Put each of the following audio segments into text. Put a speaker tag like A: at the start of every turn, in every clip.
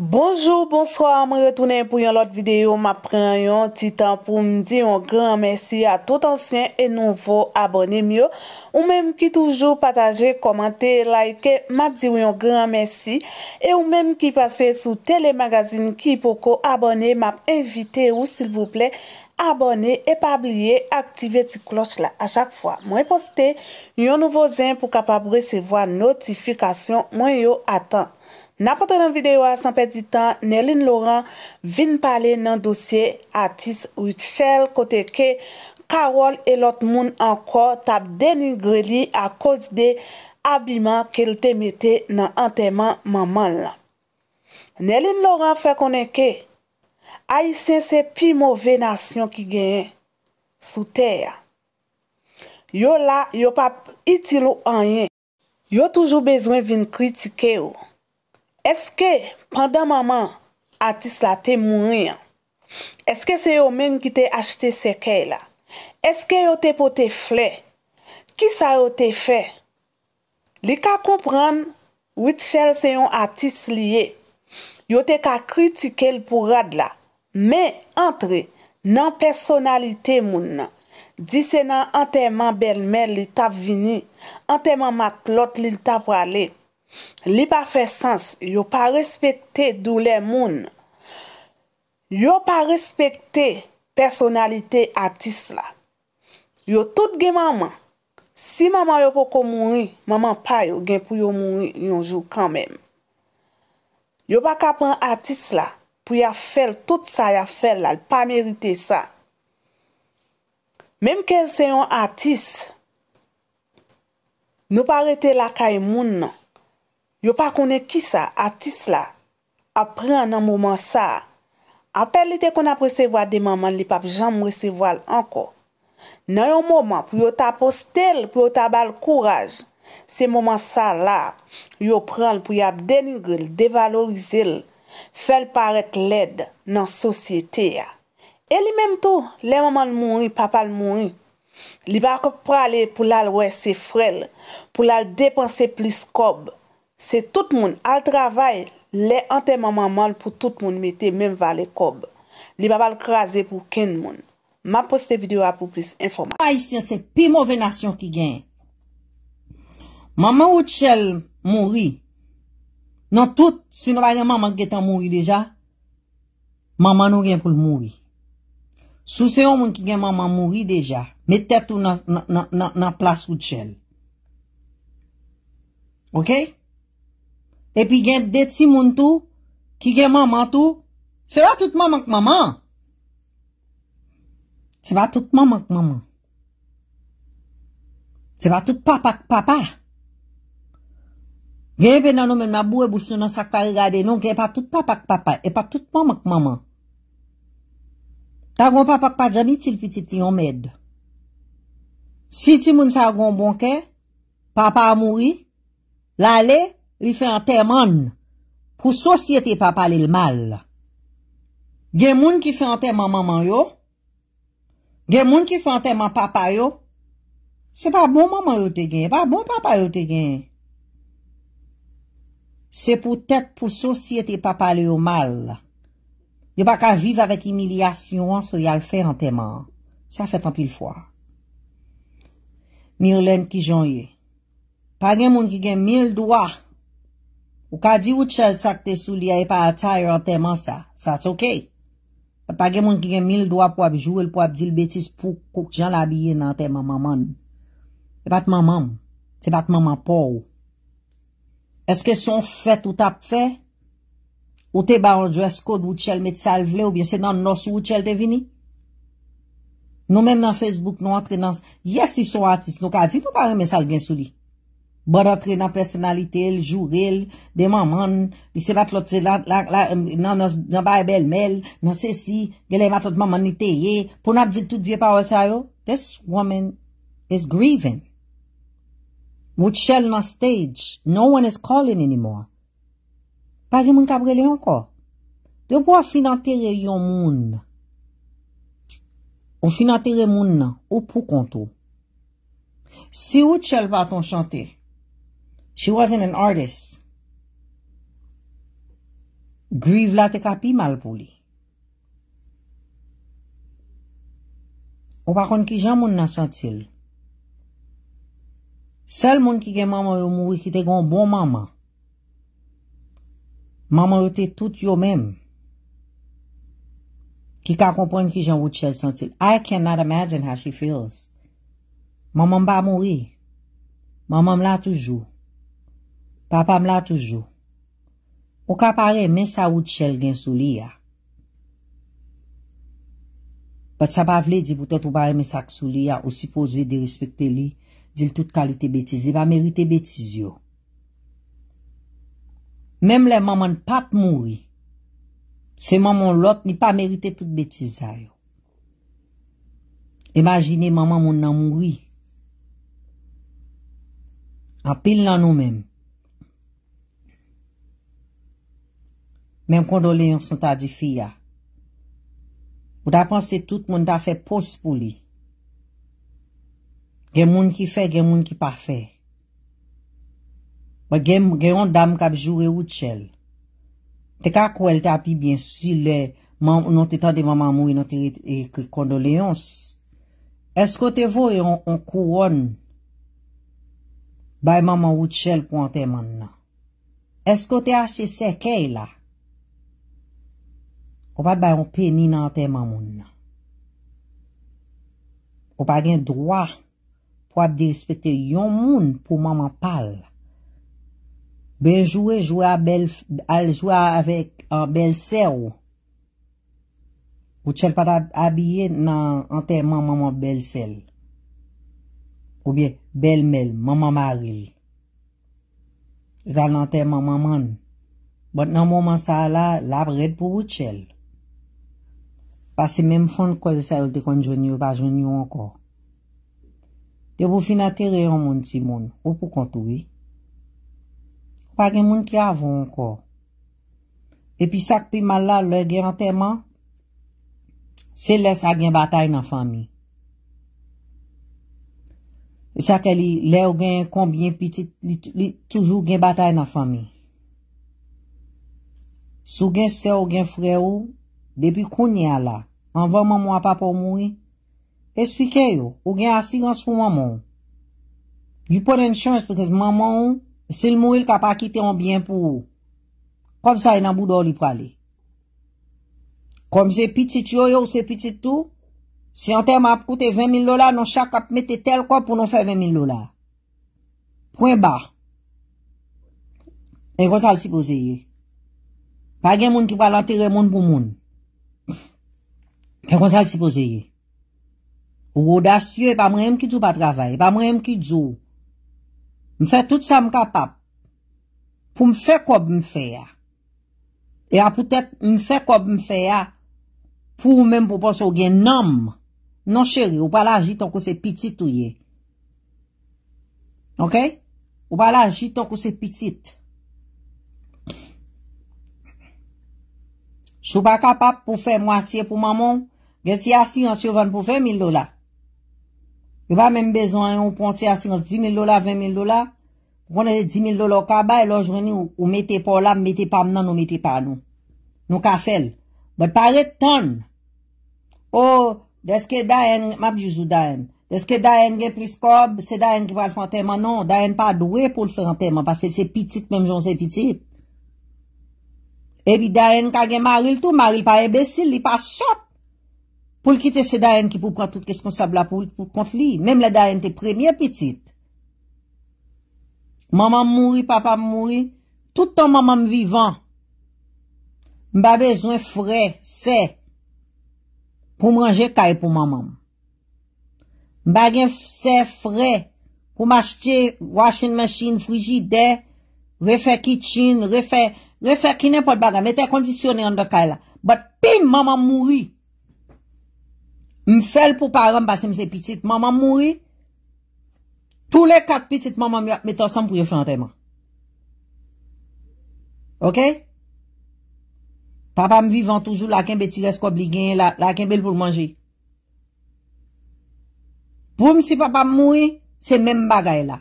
A: Bonjour, bonsoir, mwen retounen pou yon lot videyo, mwen pren yon titan pou mwen di yon gran mersi a tout ansyen e nouvo abonem yo Ou menm ki toujou pataje, komante, like, mwen di yon gran mersi E ou menm ki pase sou telemagazine ki pou ko abonem, mwen evite ou sil vouple abonem e pa ablie aktive ti klos la a chak fwa Mwen poste yon nouvo zin pou kapab resevo a notifikasyon mwen yo atan Napote nan videyo a sanpe di tan, Neline Laurent vin pale nan dosye atis Richelle kote ke Karol e lot moun anko tap denigre li a koz de abiman ke lte mete nan anteman maman la. Neline Laurent fwe koneke, a yisense pi mouve nasyon ki genye, sou teya. Yo la, yo pap itilo anye, yo toujou bezwen vin kritike yo. Eske, pandan maman, atis la te moun riyan? Eske se yo men ki te achite se key la? Eske yo te pote fle? Ki sa yo te fe? Li ka kompran, wit chel se yo atis liye. Yo te ka kritike l pou rad la. Men, antre, nan personalite moun nan. Disen nan anteman bel mer li tap vini. Anteman mat lot li tap wale. Li pa fe sens, yo pa respekte doule moun. Yo pa respekte personalite atis la. Yo tout gen maman. Si maman yo pou kon mouni, maman pa yo gen pou yo mouni yonjou kanmen. Yo pa ka pren atis la pou ya fel, tout sa ya fel la, l pa merite sa. Mem ken se yon atis, nou pa rete lakay moun nou. Yo pa kone ki sa, atis la, apre nan mouman sa, apel li te kon ap resevoa de maman li pap jam resevoal anko. Nan yon mouman pou yo tapostel, pou yo tabal kouraj, se mouman sa la, yo pran pou yap denigil, devalorizil, fel paret led nan sosyete ya. E li menm tou, le maman mouni, papal mouni, li bako prale pou lal wese frel, pou lal depanse plis kob. Se tout moun al travay, le ante maman man pou tout moun mette menm va le kob. Li babal kraze pou ken moun. Ma poste video a pou plis informasyon. Aisyen se pi mouve nasyon ki gen.
B: Maman ou tchel mouri. Nan tout, si nou la gen maman getan mouri deja, maman nou gen pou mouri. Sou se yon moun ki gen maman mouri deja, me tetou nan plas ou tchel. Ok? Epi gen de ti moun tou, ki gen maman tou, se va tout maman k maman. Se va tout maman k maman. Se va tout papa k papa. Gen pe nan nou men mabou e bousou nan sakta y gade, nou gen pa tout papa k papa, e pa tout maman k maman. Ta goun papa k papa, jamitil fiti ti yon med. Si ti moun sa goun bonke, papa a mouri, lale, Li fè an teman pou sosye te papa li l mal. Gen moun ki fè an teman maman yo. Gen moun ki fè an teman papa yo. Se pa bon maman yo te gen, pa bon papa yo te gen. Se pou tèt pou sosye te papa li yo mal. Yo pa ka vive avèk imilyasyon sou yal fè an teman. Sa fè tan pil fwa. Mirlen ki janyen. Pa gen moun ki gen mil doa. Ou ka di ou tchèl sa k te sou li a e pa atay an teman sa, sa t's ok. Sa pa gen moun ki gen mil do ap wap jou el wap di l betis pou kouk jan la biye nan teman maman. Se bat maman, se bat maman pou. Eske son fèt ou tap fèt? Ou te baron djwes kod ou tchèl met sal vle ou bie se nan nos ou tchèl te vini? Nou men nan Facebook nou atre nan, yes i son atis, nou ka di nou pari met sal gen sou li. Barotre nan personalite el, jurel, de manman, li se vat lote nan baye bel mel, nan sesi, gele vat lote manman niteye, pou nap di tout vie pa ou sa yo. This woman is grieving. Moutchelle nan stage, no one is calling anymore. Pari moun kabrele anko. Debo a finantere yon moun. Ou finantere moun nan, ou pou konto. Si moutchelle vat ton chantej, She wasn't an artist. Grieve la te kapi mal pou li. Ou pa kon ki jan moun na santil. Sel moun ki gen maman yo moui ki te gon bon maman. Maman yo te tout yo mem. Ki ka kompon ki jan wot chel santil. I cannot imagine how she feels. Maman ba moui. Maman la toujou. Papa mla toujou. Ou kapare men sa wout chel gen sou li ya. Pat sa pa vle di boutet ou bare men sak sou li ya. Ou sipoze de respekte li. Dil tout kalite betiz. Di e ba merite betiz yo. Mem le maman pat mouri. Se maman lot ni pa merite tout betiz a yo. Imagine maman moun nan mouri. A pil nan nou menm. men kondole yon son ta di fiya. Ou da panse tout moun ta fe pos pou li. Gen moun ki fe, gen moun ki pa fe. Ou gen yon dam kab jure wout chel. Te ka kou el te api bien si le, non te tande maman mou yon te re e, kondole yons. Esko te vo yon kou won? Bay maman wout chel pou ante man nan. Esko te ache seke yon la? O pat bayon pe ni nan anterman moun nan. O pat gen droa pou ap de respete yon moun pou maman pal. Benjouwe jouwe al jouwe avèk bel se ou. Wout chèl pat abye nan anterman maman bel sel. Obyek bel mel maman maril. Zal anterman maman. Bot nan moman sa la, la bret pou wout chèl. pa se men fonde kwa ze sa yote kon jwonyo, pa jwonyo anko. Te pou fina tere yon moun si moun, ou pou kontoui. Pa gen moun ki avon anko. E pi sak pi mal la, lè gen anterman, se lè sa gen batay nan fami. E sak li lè ou gen konbyen pitit, li toujou gen batay nan fami. Sou gen se ou gen fre ou, depi konye ala, Anvan maman apap ou moui. Esplike yo. Ou gen asigans pou maman ou. You pou den chans pou kez maman ou. Se l moui l kap akite an bien pou ou. Kom sa y nan boudou li prale. Kom se pitit yo yo ou se pitit tou. Se yon tem ap koute 20.000 lola. Non chak ap mette tel kwa pou non fe 20.000 lola. Pwen ba. E kon sal si boze ye. Pa gen moun ki valantire moun pou moun. E kon sa li si pose ye. Ou go dasye, e pa mre m ki djou pa travay, e pa mre m ki djou. M fe tout sa m kapap. Pou m fe kob m fe ya. E a pwetet m fe kob m fe ya, pou ou menm pou poso ou gen nam. Non cheri, ou pa laji ton ko se pitit ou ye. Ok? Ou pa laji ton ko se pitit. Sou pa kapap pou fe mwatiye pou mamon. Gè ti yasi yon souvan pou fè mil dola. Yon pa mèm bezon, yon pon ti yasi yon, 10 mil dola, 20 mil dola. Konè 10 mil dola, kaba, yon jreni, ou metè pa la, ou metè pa mnen, ou metè pa nou. Nou ka fèl. Bèl pare ton. Ou, oh, dè skè dayen, mabjouzou dayen, dè skè dayen gen plus kob, se dayen ki pa l'fantèman, non, dayen pa dwe pou l'fantèman, pasè se pitit, mèm jons se pitit. E bi dayen kage maril tou, maril pa ebesil, li pou l'kite se dayen ki pou kontre tout keskonsab la pou l'pou konfli. Mem la dayen te premye pitit. Maman mouri, papa mouri, tout an mamam vivan, mba bezwen fre, se, pou mwange kaye pou mamam. Mba gen se fre, pou mwache chen, washen machine, frijide, refe kitchen, refe, refe ki nepot bagan, meten kondisyonen an do kaye la. Bat pin mamam mouri, M fèl pou param basen mse pitit, maman mouri. Toulè kak pitit, maman mwen metan san pou yo flantèman. Ok? Papa m vivan toujou lakèm beti resko obligè, lakèm bel pou lmanjè. Pou mse papa mouri, se men m bagay la.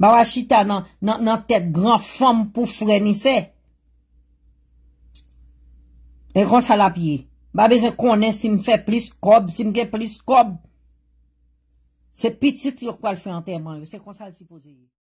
B: Ba wachita nan tèk gran fòm pou frèni se. E kon sa la piye. Babè zè konè si m fè plis kob, si m gen plis kob. Se pitit yo kwa l fè an teman yo, se konsal si fòzè yo.